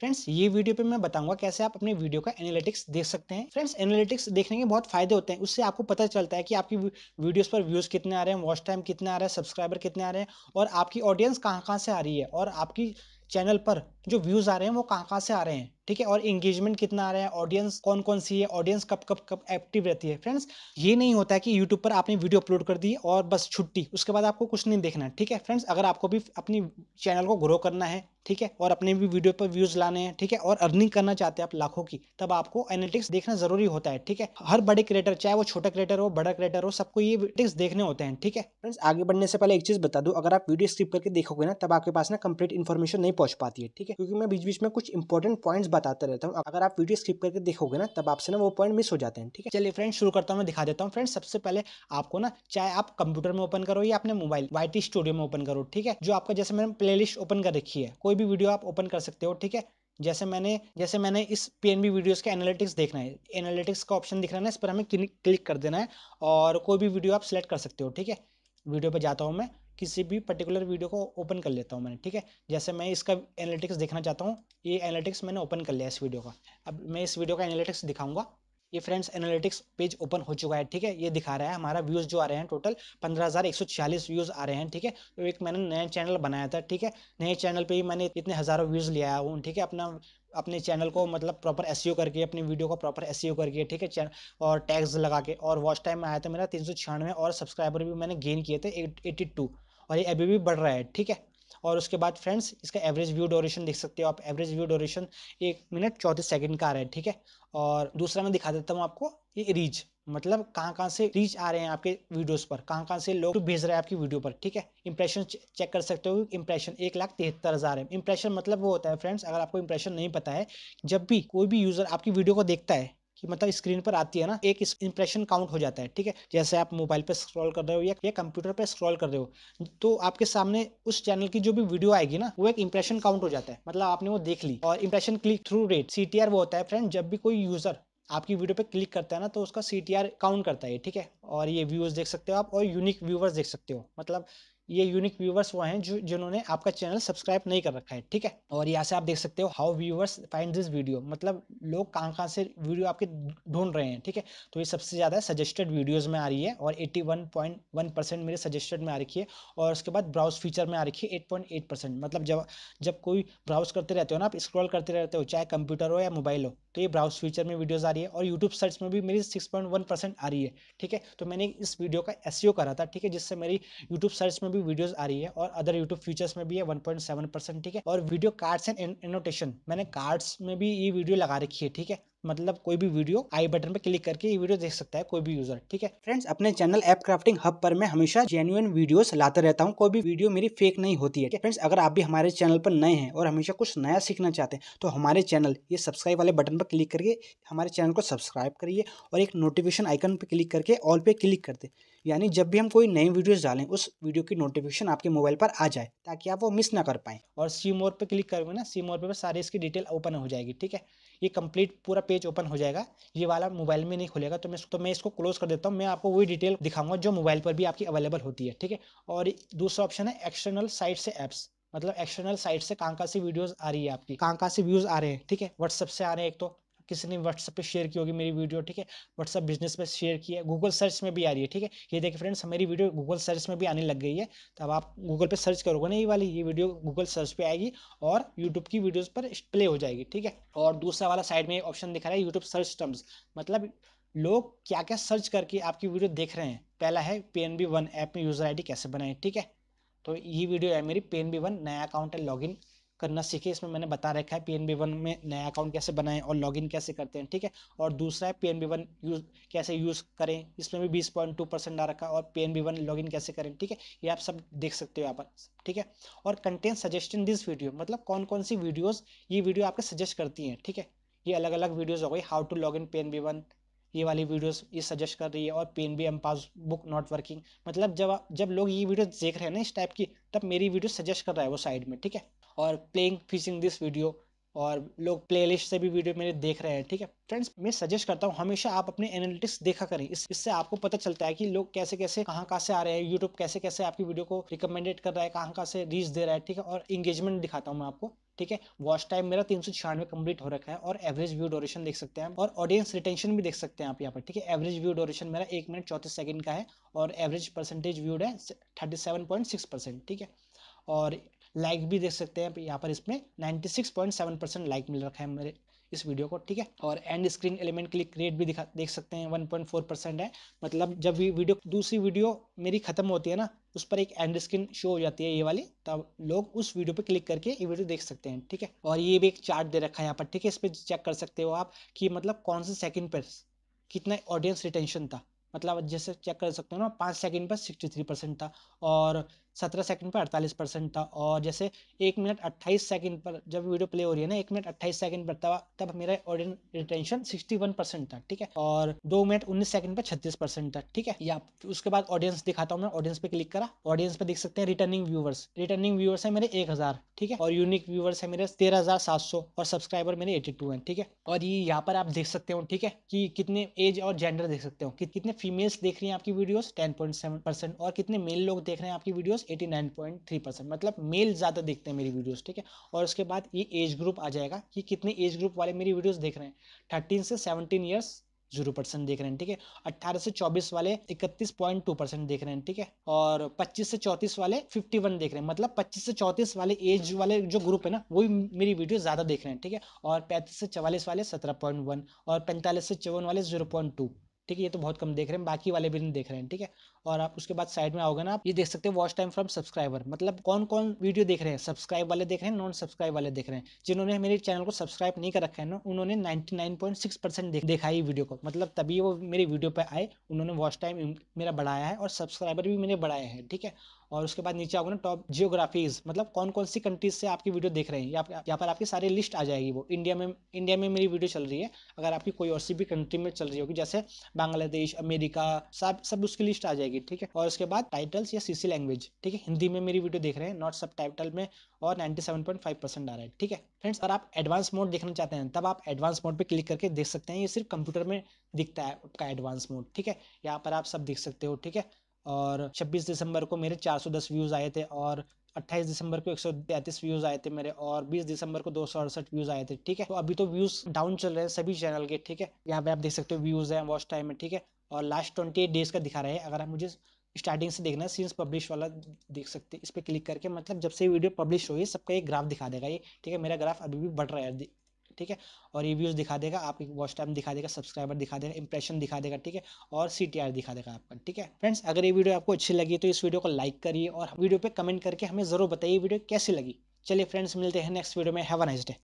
friends ये video पे मैं बताऊंगा कैसे आप अपने वीडियो का एनालिटिक्स देख सकते हैं फ्रेंड्स एनालिटिक्स देखने के बहुत फायदे होते हैं उससे आपको पता चलता है कि आपकी वीडियोस पर व्यूज कितने आ रहे हैं वॉच टाइम कितना आ रहा है सब्सक्राइबर कितने आ रहे हैं और आपकी ऑडियंस कहाँ कहाँ से आ रही है और आपकी चैनल पर जो व्यूज आ रहे हैं वो कहाँ कहाँ से आ रहे हैं ठीक है और इंगेजमेंट कितना आ रहा है ऑडियंस कौन कौन सी है ऑडियंस कब कब कब एक्टिव रहती है फ्रेंड्स ये नहीं होता है कि यूट्यूब पर आपने वीडियो अपलोड कर दी और बस छुट्टी उसके बाद आपको कुछ नहीं देखना है ठीक है फ्रेंड्स अगर आपको भी अपनी चैनल को ग्रो करना है ठीक है और अपने भी वीडियो पर व्यूज लाने हैं ठीक है और अर्निंग करना चाहते हैं आप लाखों की तब आपको एनालिटिक्स देखना जरूरी होता है ठीक है हर बड़े क्रिएटर चाहे वो छोटा क्रिएटर हो बड़ा क्रिएटर हो सबको ये टिक्स देखने होते हैं ठीक है फ्रेंड्स आगे बढ़ने से पहले एक चीज बता दू अगर आप वीडियो स्किप करके देखोगे ना तब आपके पास ना कंप्लीट इन्फॉर्मेशन नहीं पहुंच पाती है ठीक है ठीक है क्योंकि मैं बीच बीच में कुछ इंपॉर्टेंट पॉइंट बताते रहता हूँ अगर आप वीडियो स्किप करके देखोगे ना तब आपसे ना वो पॉइंट मिस हो जाते हैं ठीक है चलिए फ्रेंड शुरू करता हूँ मैं दिखा देता हूँ फ्रेंड सबसे पहले आपको ना चाहे आप कंप्यूटर में ओपन करो या अपने मोबाइल वाई स्टूडियो में ओपन करो ठीक है जो आपका जैसे मैंने लिस्ट ओपन कर रखी है कोई भी वीडियो आप ओपन कर सकते हो ठीक है जैसे मैंने जैसे मैंने इस पीएनबी वीडियोस के एनालिटिक्स देखना है एनालिटिक्स का ऑप्शन दिख रहा है ना इस पर हमें क्लिक कर देना है और कोई भी वीडियो आप सेलेक्ट कर सकते हो ठीक है वीडियो पर जाता हूँ मैं किसी भी पर्टिकुलर वीडियो को ओपन कर लेता हूँ मैंने ठीक है जैसे मैं इसका एनालिटिक्स देखना चाहता हूँ ये एनालिटिक्स मैंने ओपन कर लिया इस वीडियो का अब मैं इस वीडियो का एनालिटिक्स दिखाऊंगा ये फ्रेंड्स एनालिटिक्स पेज ओपन हो चुका है ठीक है ये दिखा रहा है हमारा व्यूज़ जो आ रहे हैं टोटल छियालीस व्यूज़ आ रहे हैं ठीक है तो एक मैंने नया चैनल बनाया था ठीक है नए चैनल पे ही मैंने इतने हज़ारों व्यूज़ लिया हूँ ठीक है अपना अपने चैनल को मतलब प्रॉपर एस e करके अपनी वीडियो को प्रॉपर एस e करके ठीक है चैनल और टैग्स लगा के और वॉच टाइम आया था मेरा तीन और सब्सक्राइबर भी मैंने गेन किए थे एट्टी और ये अभी भी बढ़ रहा है ठीक है और उसके बाद फ्रेंड्स इसका एवरेज व्यू ड्यूरेशन देख सकते हो आप एवरेज व्यू ड्यूरेशन एक मिनट चौंतीस सेकंड का आ रहा है ठीक है और दूसरा मैं दिखा देता हूँ आपको ये रीच मतलब कहाँ कहाँ से रीच आ रहे हैं आपके वीडियोस पर कहाँ कहाँ से लोग भेज रहे हैं आपकी वीडियो पर ठीक है इंप्रेशन चेक कर सकते हो इंप्रेशन एक लाख तिहत्तर हज़ार है इंप्रेशन मतलब वो होता है फ्रेंड्स अगर आपको इंप्रेशन नहीं पता है जब भी कोई भी यूज़र आपकी वीडियो को देखता है कि मतलब स्क्रीन पर आती है ना एक इंप्रेशन काउंट हो जाता है ठीक है जैसे आप मोबाइल पर स्क्रॉल कर रहे हो या, या कंप्यूटर पर स्क्रॉल कर रहे हो तो आपके सामने उस चैनल की जो भी वीडियो आएगी ना वो एक इंप्रेशन काउंट हो जाता है मतलब आपने वो देख ली और इंप्रेशन क्लिक थ्रू रेट सी वो होता है फ्रेंड जब भी कोई यूजर आपकी वीडियो पे क्लिक करता है ना तो उसका सी काउंट करता है ठीक है और ये व्यूज देख सकते हो आप और यूनिक व्यूवर्स देख सकते हो मतलब ये यूनिक व्यूवर्स वो हैं जो जिन्होंने आपका चैनल सब्सक्राइब नहीं कर रखा है ठीक है और यहाँ से आप देख सकते हो how viewers find this video मतलब लोग कहाँ कहाँ से वीडियो आपके ढूंढ रहे हैं ठीक है तो ये सबसे ज़्यादा सजेस्टेड वीडियोज़ में आ रही है और eighty one point one percent मेरे सजेस्टेड में आ रखी है और उसके बाद ब्राउज फीचर में आ रखी है एट पॉइंट एट परसेंट मतलब जब जब कोई ब्राउज करते रहते हो ना आप स्क्रॉल करते रहते हो चाहे कंप्यूटर हो या मोबाइल हो तो ये ब्राउज फीचर में वीडियोस आ रही है और यूट्यूब सर्च में भी मेरी 6.1 परसेंट आ रही है ठीक है तो मैंने इस वीडियो का एस e करा था ठीक है जिससे मेरी यूट्यूब सर्च में भी वीडियोस आ रही है और अदर यूट्यूब फीचर्स में भी है 1.7 परसेंट ठीक है और वीडियो कार्ड्स एंड एनोटेशन मैंने कार्ड्स में भी ये वीडियो लगा रखी है ठीक है मतलब कोई भी वीडियो आई बटन पर क्लिक करके ये वीडियो देख सकता है कोई भी यूजर ठीक है फ्रेंड्स अपने चैनल ऐप क्राफ्टिंग हब पर मैं हमेशा जेन्युन वीडियोस लाता रहता हूँ कोई भी वीडियो मेरी फेक नहीं होती है फ्रेंड्स अगर आप भी हमारे चैनल पर नए हैं और हमेशा कुछ नया सीखना चाहते हैं तो हमारे चैनल ये सब्सक्राइब वाले बटन पर क्लिक करके हमारे चैनल को सब्सक्राइब करिए और एक नोटिफिकेशन आइकन पर क्लिक करके ऑल पे क्लिक कर दे यानी जब भी हम कोई नई वीडियो डालें उस वीडियो की नोटिफिकेशन आपके मोबाइल पर आ जाए ताकि आप वो मिस ना कर पाएँ और सी मोर पर क्लिक करोगे ना सी मोर पर सारे इसकी डिटेल ओपन हो जाएगी ठीक है ये कंप्लीट पूरा पेज ओपन हो जाएगा ये वाला मोबाइल में नहीं खुलेगा तो मैं तो मैं इसको क्लोज कर देता हूँ मैं आपको वही डिटेल दिखाऊंगा जो मोबाइल पर भी आपकी अवेलेबल होती है ठीक है और दूसरा ऑप्शन है एक्सटर्नल साइट से एप्स मतलब एक्सटर्नल साइट से कहाँ कहाँ से वीडियोज आ रही है आपकी कहाँ कहाँ से व्यूज आ रहे हैं ठीक है व्हाट्सएप से आ रहे हैं एक तो किसी ने व्हाट्सअप पे शेयर की होगी मेरी वीडियो ठीक है व्हाट्सअप बिजनेस पे शेयर की है गूगल सर्च में भी आ रही है ठीक है ये देखिए फ्रेंड्स मेरी वीडियो गूगल सर्च में भी आने लग गई है तो अब आप गूगल पे सर्च करोगे ना ये वाली ये वीडियो गूगल सर्च पे आएगी और यूट्यूब की वीडियोज़ पर प्ले हो जाएगी ठीक है और दूसरा वाला साइड में ऑप्शन दिखा रहा है यूट्यूब सर्च टर्म्स मतलब लोग क्या क्या सर्च करके आपकी वीडियो देख रहे हैं पहला है P N B one app में यूज़र डी कैसे बनाए ठीक है तो ये वीडियो है मेरी एन बी वन नया अकाउंट है लॉगिन करना सीखे इसमें मैंने बता रखा है पी वन में नया अकाउंट कैसे बनाएं और लॉगिन कैसे करते हैं ठीक है और दूसरा है पी वन यूज कैसे यूज़ करें इसमें भी बीस पॉइंट टू परसेंट आ रखा है और पी वन लॉगिन कैसे करें ठीक है ये आप सब देख सकते हो यहाँ पर ठीक है और कंटेंट सजेशन दिस वीडियो मतलब कौन कौन सी वीडियोज़ ये वीडियो आपके सजेस्ट करती हैं ठीक है ये अलग अलग वीडियोज़ हो गई how to log in P one ये वाली वीडियोस ये सजेस्ट कर रही है और pen B M passbook not working मतलब जब जब लोग ये वीडियो देख रहे हैं ना इस टाइप की तब मेरी वीडियो सजेस्ट कर रहा है वो साइड में ठीक है और प्लेइंग फिशिंग दिस वीडियो और लोग प्लेलिस्ट से भी वीडियो मेरे देख रहे हैं ठीक है फ्रेंड्स मैं सजेस्ट करता हूँ हमेशा आप अपने एनालिटिक्स देखा करें इस इससे आपको पता चलता है कि लोग कैसे कैसे कहाँ कहाँ से आ रहे हैं यूट्यूब कैसे कैसे आपकी वीडियो को रिकमेंडेड कर रहा है कहाँ कहाँ से रीच दे रहा है ठीक है और इंगेजमेंट दिखाता हूँ मैं आपको ठीक है वॉच टाइम मेरा तीन सौ छियानवे कंप्लीट हो रखा है और एवरेज व्यू ड्यूरेशन देख सकते हैं और ऑडियंस रिटेंशन भी देख सकते हैं आप यहाँ पर ठीक है एवरेज व्यू ड्यूरेशन मेरा एक मिनट चौंतीस सेकंड का है और एवरेज परसेंटेज व्यूड है thirty seven point six percent ठीक है और लाइक भी देख सकते हैं यहाँ पर इसमें 96.7 परसेंट लाइक मिल रखा है मेरे इस वीडियो को ठीक है और end screen element click rate भी दिखा देख सकते हैं 1.4 परसेंट है मतलब जब भी वीडियो दूसरी वीडियो मेरी ख़त्म होती है ना उस पर एक एंड स्क्रीन शो हो जाती है ये वाली तब लोग उस वीडियो पे क्लिक करके ये वीडियो देख सकते हैं ठीक है और ये भी एक चार्ट दे रखा है यहाँ पर ठीक है इस पर चेक कर सकते हो आप कि मतलब कौन से सेकेंड पर कितना ऑडियंस रिटेंशन था मतलब जैसे चेक कर सकते हो ना पाँच सेकेंड पर सिक्सटी थ्री परसेंट था और सत्रह सेकंड पर अड़तालीस परसेंट था और जैसे एक मिनट अट्ठाईस सेकंड पर जब वीडियो प्ले हो रही है ना एक मिनट अट्ठाईस सेकंड पर तब तब मेरा audience retention sixty one percent था ठीक है और दो मिनट उन्नीस सेकंड पर छत्तीस परसेंट था ठीक है या उसके बाद ऑडियंस दिखाता हूँ मैं ऑडियंस पे क्लिक करा ऑडियंस पे देख सकते हैं रिटर्निंग व्यूवर्स रिटर्निंग व्यूवर्स है मेरे एक हजार ठीक है और यूनिक व्यूवर्स है मेरे तेरह हजार सात सौ और सब्सक्राइबर मेरे एटी टू ठीक है और ये यहाँ पर आप देख सकते हो ठीक है कि कितने एज और जेंडर देख सकते हो कितने फीमेल्स देख रही है आपकी video ten point seven percent और कितने मेल लोग देख रहे हैं आपकी वीडियो 89.3 परसेंट मतलब मेल ज़्यादा देखते हैं मेरी वीडियोस ठीक है और उसके बाद ये एज ग्रुप आ जाएगा कि कितने एज ग्रुप वाले मेरी वीडियोस देख रहे हैं थर्टीन से सेवनटीन इयर्स जीरो परसेंट देख रहे हैं ठीक है अट्ठारह से चौबीस वाले इकतीस पॉइंट टू परसेंट देख रहे हैं ठीक है और पच्चीस से चौंतीस वाले फिफ्टी वन देख रहे हैं मतलब पच्चीस से चौंतीस वाले एज वाले जो ग्रुप है ना वो मेरी वीडियो ज़्यादा देख रहे हैं ठीक है और पैंतीस से चवालीस वाले सत्रह पॉइंट वन और पैंतालीस से चौवन वाले जीरो पॉइंट टू ठीक है ये तो बहुत कम देख रहे हैं बाकी वाले भी नहीं देख रहे हैं ठीक है और आप उसके बाद साइड में आओगे ना आप ये देख सकते हैं वॉच टाइम फ्रॉम सब्सक्राइबर मतलब कौन कौन वीडियो देख रहे हैं सब्सक्राइब वाले देख रहे हैं नॉन सब्सक्राइब वाले देख रहे हैं जिन्होंने मेरे चैनल को सब्सक्राइब नहीं कर रखा है ना उन्होंने 99.6 परसेंट देखा ही वीडियो को मतलब तभी वो मेरी वीडियो पर आए उन्होंने वॉच टाइम मेरा बढ़ाया है और सब्सक्राइबर भी मेरे बढ़ाए हैं ठीक है और उसके बाद नीचे आओगे ना टॉप जियोग्राफीज मतलब कौन कौन सी कंट्रीज से आपकी वीडियो देख रहे हैं यहाँ पर आपकी सारी लिस्ट आ जाएगी वो इंडिया में इंडिया में मेरी वीडियो चल रही है अगर आपकी कोई और सी भी कंट्री में चल रही होगी जैसे बांग्लादेश अमेरिका सब सब उसकी लिस्ट आ जाएगी ठीक है और उसके बाद टाइटल्स या सीसी लैंग्वेज ठीक है हिंदी में मेरी वीडियो देख रहे हैं नॉट सब टाइटल में और 97.5 परसेंट आ रहा है ठीक है फ्रेंड्स अगर आप एडवांस मोड देखना चाहते हैं तब आप एडवांस मोड पे क्लिक करके देख सकते हैं ये सिर्फ कंप्यूटर में दिखता है आपका एडवांस मोड ठीक है यहाँ पर आप सब देख सकते हो ठीक है और 26 दिसंबर को मेरे 410 व्यूज़ आए थे और 28 दिसंबर को एक व्यूज़ आए थे मेरे और 20 दिसंबर को दो व्यूज़ आए थे ठीक है तो अभी तो व्यूज़ डाउन चल रहे हैं सभी चैनल के ठीक है यहाँ पे आप देख सकते हो व्यूज़ है वॉच टाइम है ठीक है और लास्ट ट्वेंटी डेज़ का दिखा रहे हैं अगर आप मुझे स्टार्टिंग से देखना है सीन्स पब्लिश वाला देख सकते हैं इस पर क्लिक करके मतलब जब से वीडियो पब्लिश हुई सबका एक ग्राफ दिखा देगा ये ठीक है मेरा ग्राफ अभी भी बढ़ रहा है ठीक है और रिव्यूज़ दिखा देगा आपके वॉच टाइम दिखा देगा सब्सक्राइबर दिखा देगा इंप्रेशन दिखा देगा ठीक है और सी दिखा देगा आपका ठीक है फ्रेंड्स अगर ये वीडियो आपको अच्छी लगी तो इस वीडियो को लाइक करिए और वीडियो पर कमेंट करके हमें ज़रूर बताइए वीडियो कैसी लगी चलिए फ्रेंड्स मिलते हैं नेक्स्ट वीडियो में हैव अ नाइस डे